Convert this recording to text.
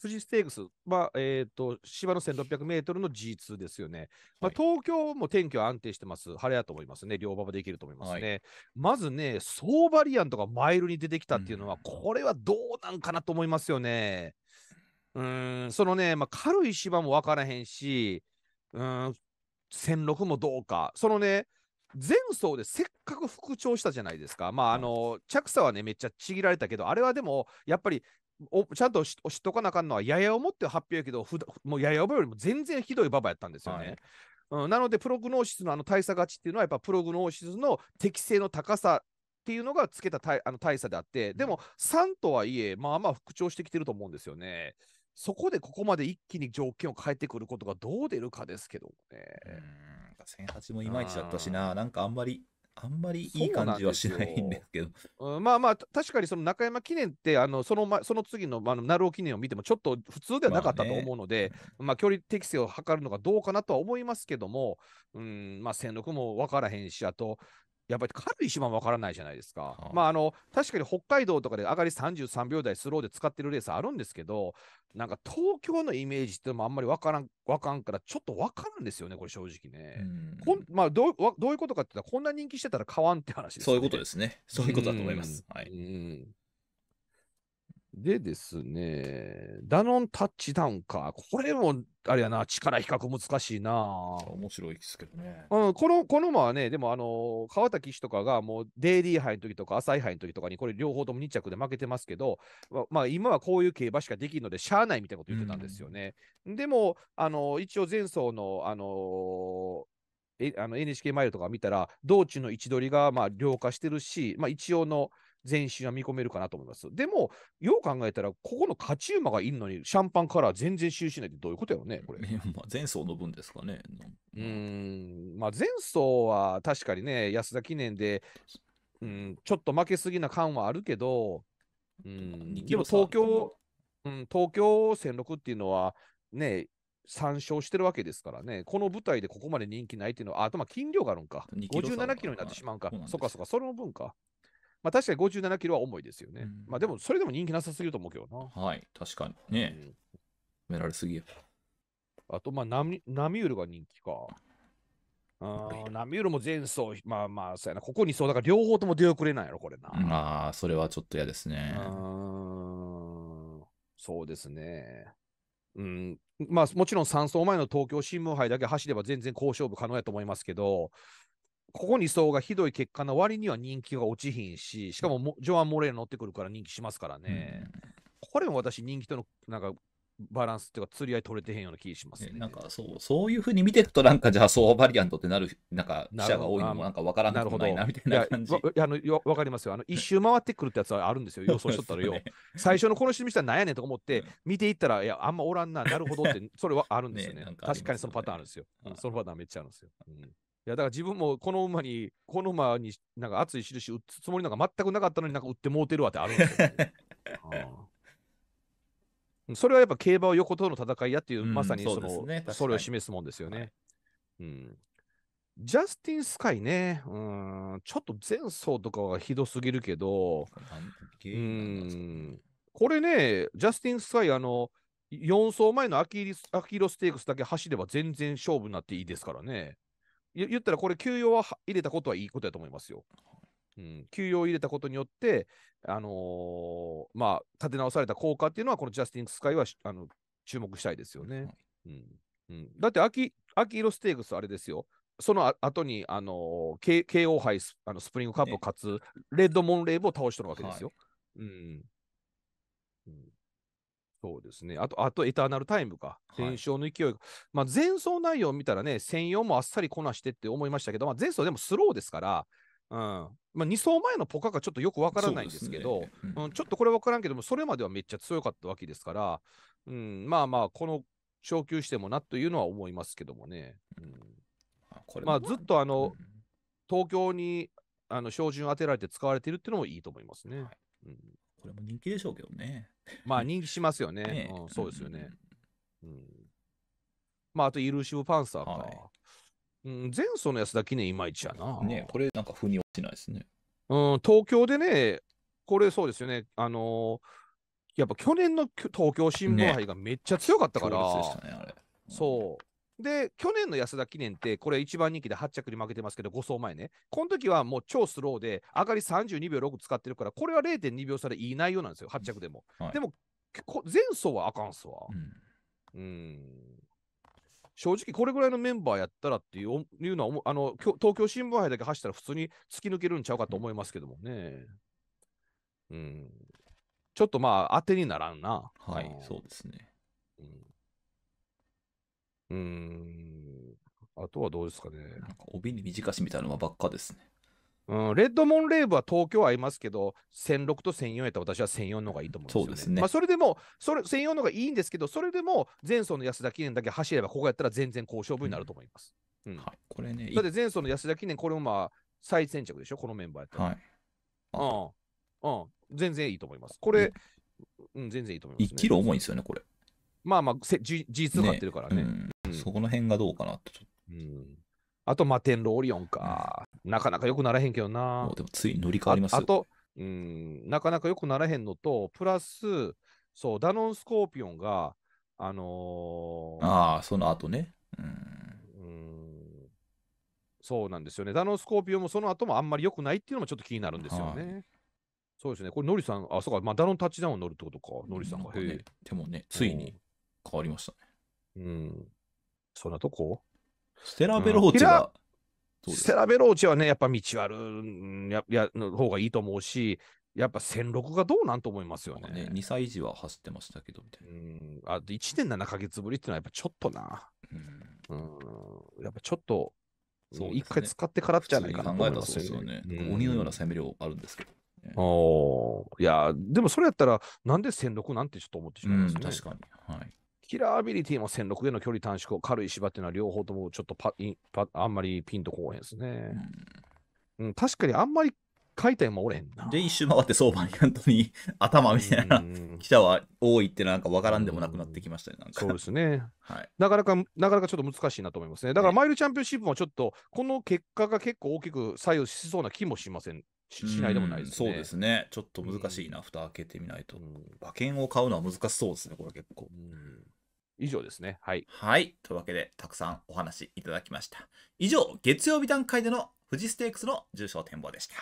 富士ステークスは、えーと、芝の1600メートルの G2 ですよね。まあ、東京も天気は安定してます。晴れだと思いますね。両馬場できると思いますね。はい、まずね、ソーバリアンとかマイルに出てきたっていうのは、うん、これはどうなんかなと思いますよね。うんそのね、まあ、軽い芝も分からへんし、うん、1 0 0もどうか、そのね、前走でせっかく復調したじゃないですか、まああの着差はね、めっちゃちぎられたけど、あれはでも、やっぱりおちゃんとし知っとかなあかんのは、やや思って発表やけど、ふだもうやや思よりも全然ひどい馬場やったんですよね。はいうん、なので、プログノーシスのあの大差勝ちっていうのは、やっぱプログノーシスの適性の高さっていうのがつけた大あの大差であって、でも3とはいえ、まあまあ復調してきてると思うんですよね。そこでここまで一気に条件を変えてくることがどう出るかですけどね。うん、1008もいまいちだったしな、なんかあんまりあんまりいい感じはしないんですけど。うん、まあまあ、確かにその中山記念って、あのそのま、その次の、まあの、鳴尾記念を見ても、ちょっと普通ではなかったと思うので、まあ、ねまあ、距離適性を測るのがどうかなとは思いますけども、うん、まあ、戦力も分からへんし、あと、やっぱり軽い島もわからないじゃないですか。はあ、まあ、あの、確かに北海道とかで上がり33秒台スローで使ってるレースあるんですけど、なんか東京のイメージってもあんまりわからん、わかんから、ちょっとわからんですよね、これ正直ね。こんまあどう、どういうことかって言ったら、こんな人気してたら買わんって話です、ね、そういうことですね。そういうことだと思います。うん、はい。うんでですね、ダノンタッチダウンか。これも、あれやな、力比較難しいな。面白いですけどね。うん、この、このまはね、でもあの、川田騎とかがもう、デイリー杯の時とか、朝井杯の時とかに、これ両方とも2着で負けてますけど、ま、まあ、今はこういう競馬しかできるので、しゃあないみたいなこと言ってたんですよね。うん、でも、あの、一応前走の、あのえあの NHK マイルとか見たら、道中の位置取りがまあ量化してるし、まあ、一応の、前進は見込めるかなと思います。でも、よう考えたら、ここの勝ち馬がいるのに、シャンパンカラー全然使用しないってどういうことやろね、これ。まあ、前走の分ですかね。うん、まあ、前走は確かにね、安田記念で、うん、ちょっと負けすぎな感はあるけど、うん、でも東京、うん、東京戦六っていうのは、ね、3勝してるわけですからね、この舞台でここまで人気ないっていうのは、あとまあ量があるんか、57キロになってしまうんか、そっかそっか、その分か。まあ確かに57キロは重いですよね。うん、まあでも、それでも人気なさすぎると思うけどな。はい、確かに。ねえ。うん、められすぎや。あと、まあナミ、ュールが人気か。ナミュールも前走、まあまあ、そうやな、ここにそう、だから両方とも出遅れないやろ、これな。ああ、それはちょっと嫌ですね。そうですね。うん、まあ、もちろん3走前の東京新聞杯だけ走れば全然好勝負可能やと思いますけど、ここに層がひどい結果の割には人気が落ちひんし、しかももジョアン・モレー乗ってくるから人気しますからね。うん、これも私、人気とのなんかバランスっていうか、釣り合い取れてへんような気しますね。ねなんかそうそういうふうに見ていくと、なんかじゃあ、そうバリアントってなる、なんか記者が多いのもなんか分からなくないなみたいな感じ。いやあのよ分かりますよあの。一周回ってくるってやつはあるんですよ、予想しとったらよ。ね、最初のこの人見したらなんやねんと思って、見ていったら、いや、あんまおらんな、なるほどって、それはあるんですよね。ねか確かにそのパターンあるんですよ。そのパターンめっちゃあるんですよ。うんや、だから自分もこの馬に、この馬になんか熱い印打つつもりなんか全くなかったのになんか打ってもうてるわってあるんですよ、ねそれはやっぱ競馬を横との戦いやっていう、うん、まさにそのそ、ね、それを示すもんですよね。はい、うんジャスティン・スカイね、うん、ちょっと前走とかはひどすぎるけど、うんこれね、ジャスティン・スカイ、あの、4走前のアキリアキロステークスだけ走れば全然勝負になっていいですからね。言ったらこれ、休養は入れたことはいいことだと思いますよ。うん、休養を入れたことによって、あのー、まあ、立て直された効果っていうのは、このジャスティン・スカイはあの注目したいですよね。うんうん、だって秋、秋色ステークス、あれですよ。その後に、あのー、KO 杯スあのスプリングカップを勝つ、レッドモンレーブを倒してるわけですよ。はい、うんそうですね。あと、あと、エターナルタイムか。連勝の勢い、はい、まあ、前走内容を見たらね、専用もあっさりこなしてって思いましたけど、まあ、前走でもスローですから、うん。まあ、2走前のポカがちょっとよくわからないんですけど、ちょっとこれわからんけども、それまではめっちゃ強かったわけですから、うん、まあまあ、この昇級してもなというのは思いますけどもね。うん、まあ、ずっとあの、うん、東京にあの照準当てられて使われてるっていうのもいいと思いますね。はいうんこれも人気でしょうけどね。まあ人気しますよね。ねうん、そうですよね。うん、まああと、イルーシブ・パンサーか。はいうん、前走のやつだけね、いまいちやな。ねこれなんか腑に落ちないですね。うん、東京でね、これそうですよね。あのー、やっぱ去年の東京新聞杯がめっちゃ強かったから。ねね、そう。で、去年の安田記念って、これ一番人気で8着に負けてますけど、5走前ね。この時はもう超スローで、上がり32秒6使ってるから、これは0.2秒差でいい内容なんですよ、8着でも。はい、でも、前走はあかんすわ。うん、うん正直これぐらいのメンバーやったらっていういうのはあの東京新聞杯だけ走ったら普通に突き抜けるんちゃうかと思いますけどもね。うん、ちょっとまあ当てにならんな。はい、そうですね。うんうん。あとはどうですかね。なんか帯に短しみたいなのばっかですね。うん、レッドモンレーブは東京は合いますけど、1006と1004やったら私は1004の方がいいと思うんですよね。そねまあ、それでも、それ1004の方がいいんですけど、それでも前走の安田記念だけ走れば、ここやったら全然好勝負になると思います。うん、うん、はい、これね。だって前走の安田記念、これもまあ最先着でしょ、このメンバーやったら。はい。うん、うん、全然いいと思います。これ、うん、全然いいと思います、ね、1キロ重いんですよね、これ。まあまあ、G2 買ってるからね。ねうんそこの辺がどうかなと、うん、あと、マテンローリオンか、なかなかよくならへんけどな。もうでも、つい乗り換わりますあと、うん、なかなかよくならへんのと、プラス、そう、ダノンスコーピオンが、あのー、ああ、その後ね。うん。そうなんですよね。ダノンスコーピオンもその後もあんまり良くないっていうのもちょっと気になるんですよね。はいそうですね。これ、ノリさん、あ、そうか、まあ、ダノンタッチダウン乗るってことか、ノリさんが。んね、でもね、ついに変わりましたね。うん。そんなとこステラベローチが、うん、ステラベローチはね、やっぱ道あるややの方がいいと思うし、やっぱ戦力がどうなんと思いますよね。ね2歳児は走ってましたけどみたいな。うんあと1年7か月ぶりっていうのはやっぱちょっとな。うん、うんやっぱちょっと、そう、ね、1回使ってからじゃないかなと思いますよね。ねうん、鬼のような攻め量あるんですけど。あ、いや、でもそれやったら、なんで戦力なんてちょっと思ってしまいますね。うん、確かに。はいキラーアビリティも1 0 0での距離短縮、軽い芝っていうのは両方ともちょっとパパあんまりピンとこうへんですね、うん。うん、確かにあんまり回転もおれへんな。で、一周回って相場に本当に頭みたいな記者は多いってなんかわからんでもなくなってきましたね、なんか。そうですね。はい。なかなか、なかなかちょっと難しいなと思いますね。だからマイルチャンピオンシップもちょっと、この結果が結構大きく左右しそうな気もしません。しないでもないですね。そうですね。ちょっと難しいな、うん、蓋開けてみないと。馬券を買うのは難しそうですね、これ結構。うん以上ですね。はい。はい。というわけで、たくさんお話いただきました。以上、月曜日段階での富士ステークスの重賞展望でした。